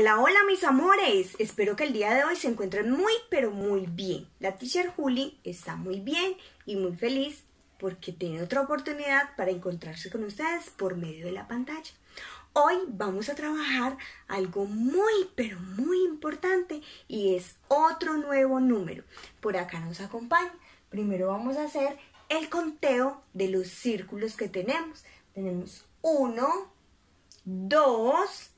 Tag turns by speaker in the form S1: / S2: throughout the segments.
S1: Hola, hola mis amores, espero que el día de hoy se encuentren muy pero muy bien. La teacher Julie está muy bien y muy feliz porque tiene otra oportunidad para encontrarse con ustedes por medio de la pantalla. Hoy vamos a trabajar algo muy pero muy importante y es otro nuevo número. Por acá nos acompaña. Primero vamos a hacer el conteo de los círculos que tenemos. Tenemos uno, dos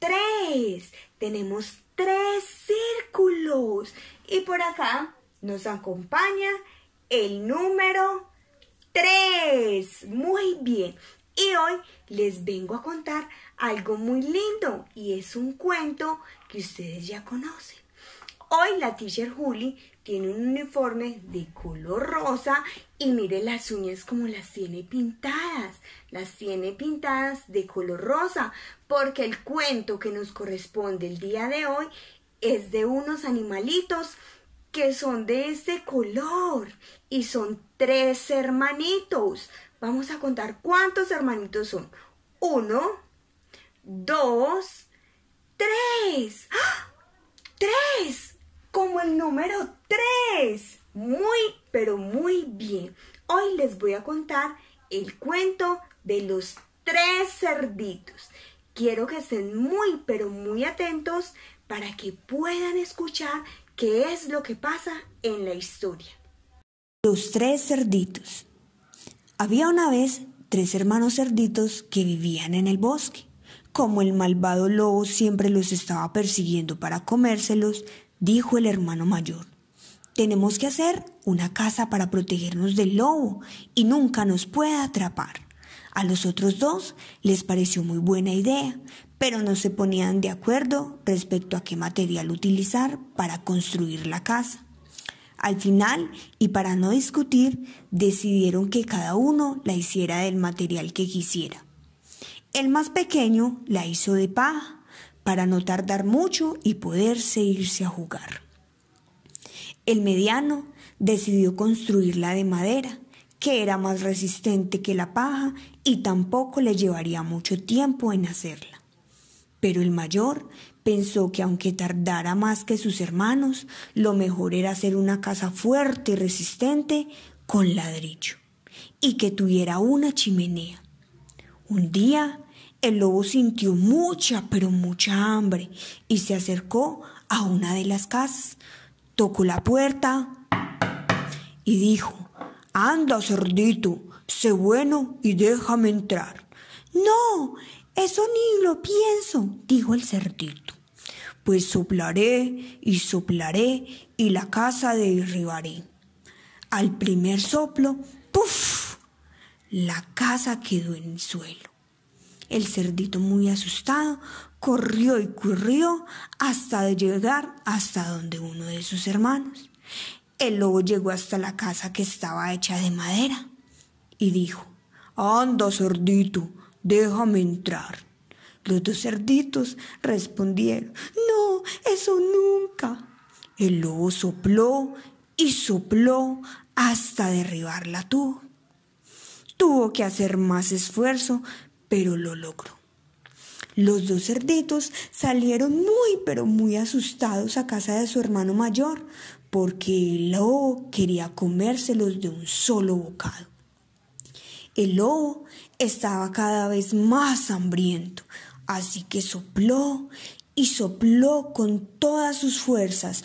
S1: tres. Tenemos tres círculos. Y por acá nos acompaña el número tres. Muy bien. Y hoy les vengo a contar algo muy lindo y es un cuento que ustedes ya conocen. Hoy la teacher Julie tiene un uniforme de color rosa y mire las uñas como las tiene pintadas. Las tiene pintadas de color rosa porque el cuento que nos corresponde el día de hoy es de unos animalitos que son de este color y son tres hermanitos. Vamos a contar cuántos hermanitos son. Uno, dos, tres. ¡Ah! ¡Tres! como el número tres! Muy, pero muy bien. Hoy les voy a contar el cuento de los tres cerditos. Quiero que estén muy, pero muy atentos para que puedan escuchar qué es lo que pasa en la historia. Los tres cerditos. Había una vez tres hermanos cerditos que vivían en el bosque como el malvado lobo siempre los estaba persiguiendo para comérselos, dijo el hermano mayor. Tenemos que hacer una casa para protegernos del lobo y nunca nos pueda atrapar. A los otros dos les pareció muy buena idea, pero no se ponían de acuerdo respecto a qué material utilizar para construir la casa. Al final, y para no discutir, decidieron que cada uno la hiciera del material que quisiera. El más pequeño la hizo de paja para no tardar mucho y poderse irse a jugar. El mediano decidió construirla de madera, que era más resistente que la paja y tampoco le llevaría mucho tiempo en hacerla. Pero el mayor pensó que aunque tardara más que sus hermanos, lo mejor era hacer una casa fuerte y resistente con ladrillo, y que tuviera una chimenea un día el lobo sintió mucha, pero mucha hambre y se acercó a una de las casas, tocó la puerta y dijo, Anda, cerdito, sé bueno y déjame entrar. No, eso ni lo pienso, dijo el cerdito, pues soplaré y soplaré y la casa derribaré. Al primer soplo, ¡puf! La casa quedó en el suelo. El cerdito, muy asustado, corrió y corrió hasta llegar hasta donde uno de sus hermanos. El lobo llegó hasta la casa que estaba hecha de madera y dijo, Anda, cerdito, déjame entrar. Los dos cerditos respondieron, No, eso nunca. El lobo sopló y sopló hasta derribar la tuba. Tuvo que hacer más esfuerzo, pero lo logró. Los dos cerditos salieron muy, pero muy asustados a casa de su hermano mayor, porque el lobo quería comérselos de un solo bocado. El lobo estaba cada vez más hambriento, así que sopló y sopló con todas sus fuerzas.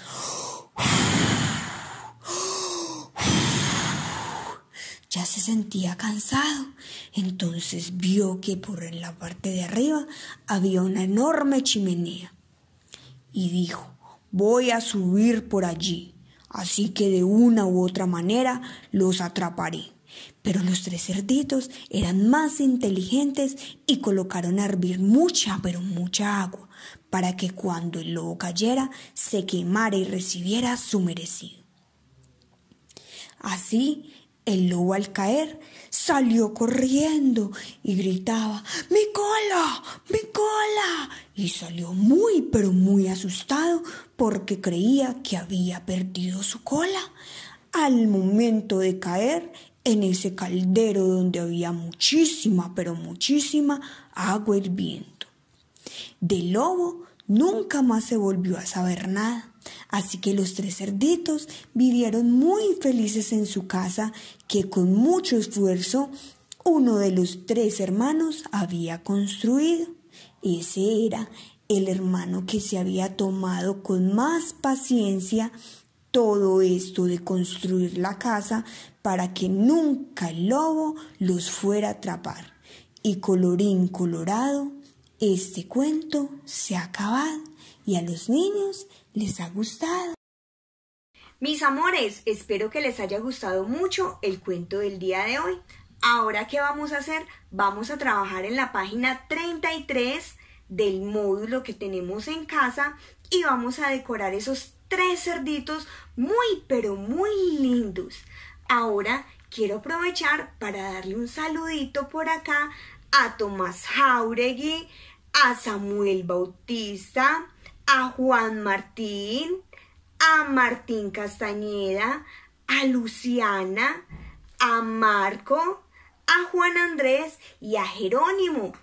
S1: ya se sentía cansado. Entonces vio que por en la parte de arriba había una enorme chimenea. Y dijo, voy a subir por allí. Así que de una u otra manera los atraparé. Pero los tres cerditos eran más inteligentes y colocaron a hervir mucha, pero mucha agua, para que cuando el lobo cayera se quemara y recibiera su merecido. Así el lobo al caer salió corriendo y gritaba, ¡Mi cola! ¡Mi cola! Y salió muy, pero muy asustado porque creía que había perdido su cola. Al momento de caer en ese caldero donde había muchísima, pero muchísima agua hirviendo. Del lobo nunca más se volvió a saber nada. Así que los tres cerditos vivieron muy felices en su casa que con mucho esfuerzo uno de los tres hermanos había construido. Ese era el hermano que se había tomado con más paciencia todo esto de construir la casa para que nunca el lobo los fuera a atrapar. Y colorín colorado, este cuento se ha acabado y a los niños ¿Les ha gustado? Mis amores, espero que les haya gustado mucho el cuento del día de hoy. Ahora, ¿qué vamos a hacer? Vamos a trabajar en la página 33 del módulo que tenemos en casa y vamos a decorar esos tres cerditos muy, pero muy lindos. Ahora quiero aprovechar para darle un saludito por acá a Tomás Jauregui, a Samuel Bautista, a Juan Martín, a Martín Castañeda, a Luciana, a Marco, a Juan Andrés y a Jerónimo.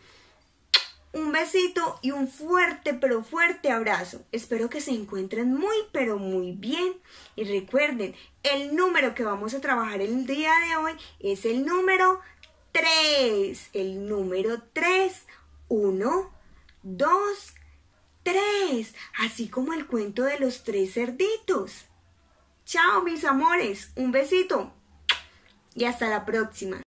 S1: Un besito y un fuerte pero fuerte abrazo. Espero que se encuentren muy pero muy bien. Y recuerden, el número que vamos a trabajar el día de hoy es el número 3. El número 3. 1, 2, 3 tres, así como el cuento de los tres cerditos. Chao mis amores, un besito y hasta la próxima.